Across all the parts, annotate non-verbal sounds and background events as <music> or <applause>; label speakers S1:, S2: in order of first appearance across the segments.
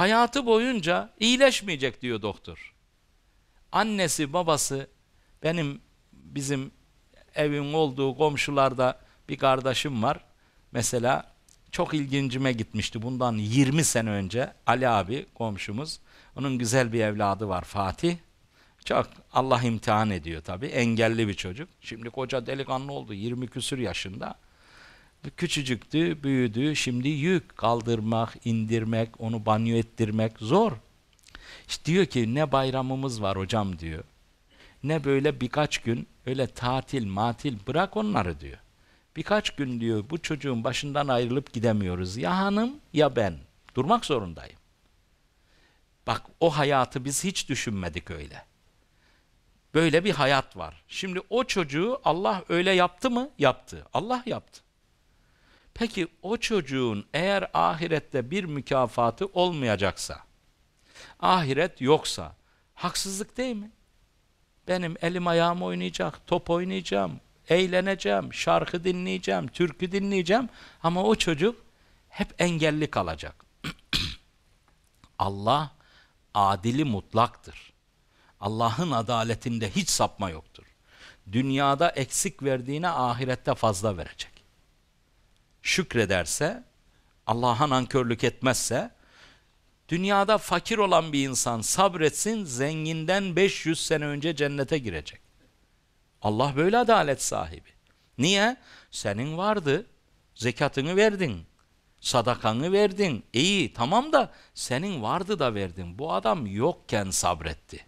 S1: Hayatı boyunca iyileşmeyecek diyor doktor. Annesi babası benim bizim evin olduğu komşularda bir kardeşim var. Mesela çok ilgincime gitmişti bundan 20 sene önce Ali abi komşumuz. Onun güzel bir evladı var Fatih. Çok Allah imtihan ediyor tabii. Engelli bir çocuk. Şimdi koca delikanlı oldu 20 küsür yaşında. Küçücüktü, büyüdü. Şimdi yük kaldırmak, indirmek, onu banyo ettirmek zor. İşte diyor ki ne bayramımız var hocam diyor. Ne böyle birkaç gün öyle tatil, matil bırak onları diyor. Birkaç gün diyor bu çocuğun başından ayrılıp gidemiyoruz. Ya hanım ya ben. Durmak zorundayım. Bak o hayatı biz hiç düşünmedik öyle. Böyle bir hayat var. Şimdi o çocuğu Allah öyle yaptı mı? Yaptı. Allah yaptı. Peki o çocuğun eğer ahirette bir mükafatı olmayacaksa, ahiret yoksa haksızlık değil mi? Benim elim ayağım oynayacak, top oynayacağım, eğleneceğim, şarkı dinleyeceğim, türkü dinleyeceğim ama o çocuk hep engelli kalacak. <clears throat> Allah adili mutlaktır. Allah'ın adaletinde hiç sapma yoktur. Dünyada eksik verdiğine ahirette fazla verecek şükrederse, Allah'a nankörlük etmezse, dünyada fakir olan bir insan sabretsin, zenginden 500 sene önce cennete girecek. Allah böyle adalet sahibi. Niye? Senin vardı, zekatını verdin, sadakanı verdin. İyi tamam da senin vardı da verdin. Bu adam yokken sabretti.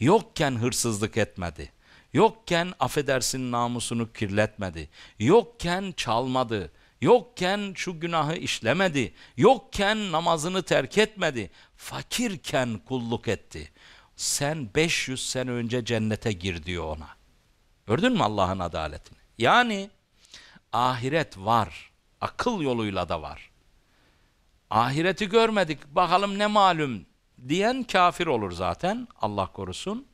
S1: Yokken hırsızlık etmedi. Yokken affedersin namusunu kirletmedi. Yokken çalmadı yokken şu günahı işlemedi, yokken namazını terk etmedi, fakirken kulluk etti. Sen 500 sene önce cennete gir diyor ona. Gördün mü Allah'ın adaletini? Yani ahiret var, akıl yoluyla da var. Ahireti görmedik, bakalım ne malum diyen kafir olur zaten, Allah korusun.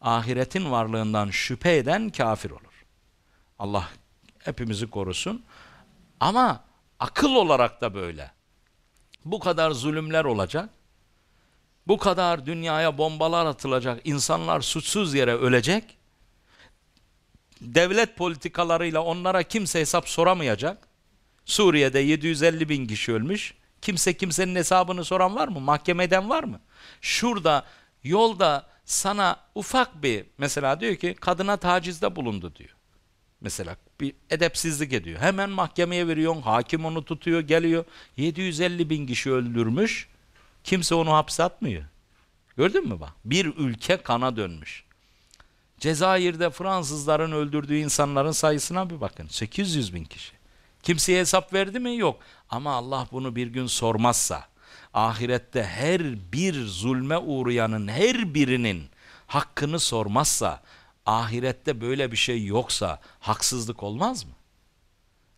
S1: Ahiretin varlığından şüphe eden kafir olur. Allah hepimizi korusun. Ama akıl olarak da böyle. Bu kadar zulümler olacak. Bu kadar dünyaya bombalar atılacak. insanlar suçsuz yere ölecek. Devlet politikalarıyla onlara kimse hesap soramayacak. Suriye'de 750 bin kişi ölmüş. Kimse kimsenin hesabını soran var mı? Mahkemeden var mı? Şurada yolda sana ufak bir mesela diyor ki kadına tacizde bulundu diyor. Mesela bir edepsizlik ediyor. Hemen mahkemeye veriyorsun. Hakim onu tutuyor geliyor. 750 bin kişi öldürmüş. Kimse onu hapse atmıyor. Gördün mü bak? Bir ülke kana dönmüş. Cezayir'de Fransızların öldürdüğü insanların sayısına bir bakın. 800 bin kişi. Kimseye hesap verdi mi? Yok. Ama Allah bunu bir gün sormazsa, ahirette her bir zulme uğrayanın her birinin hakkını sormazsa, ahirette böyle bir şey yoksa haksızlık olmaz mı?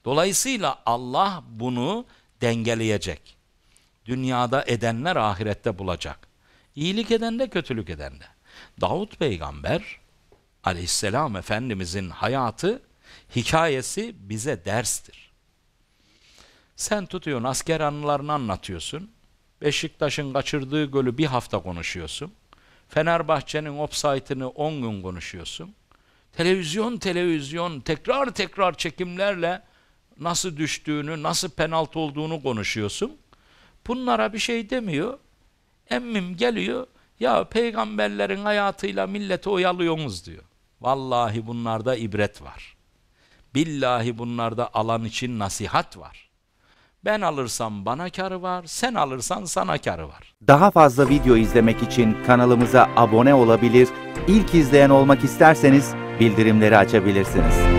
S1: Dolayısıyla Allah bunu dengeleyecek. Dünyada edenler ahirette bulacak. İyilik eden de kötülük eden de. Davut peygamber aleyhisselam efendimizin hayatı hikayesi bize derstir. Sen tutuyorsun asker anılarını anlatıyorsun. Beşiktaş'ın kaçırdığı gölü bir hafta konuşuyorsun. Fenerbahçe'nin offside'ını 10 gün konuşuyorsun. Televizyon televizyon tekrar tekrar çekimlerle nasıl düştüğünü, nasıl penaltı olduğunu konuşuyorsun. Bunlara bir şey demiyor. Emmim geliyor. Ya peygamberlerin hayatıyla milleti oyalıyorsunuz diyor. Vallahi bunlarda ibret var. Billahi bunlarda alan için nasihat var. Ben alırsam bana karı var, sen alırsan sana karı var. Daha fazla video izlemek için kanalımıza abone olabilir, ilk izleyen olmak isterseniz bildirimleri açabilirsiniz.